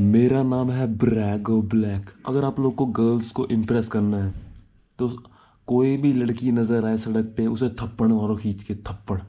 मेरा नाम है ब्रैगो ब्लैक अगर आप लोग को गर्ल्स को इम्प्रेस करना है तो कोई भी लड़की नज़र आए सड़क पे उसे थप्पड़ मारो खींच के थप्पड़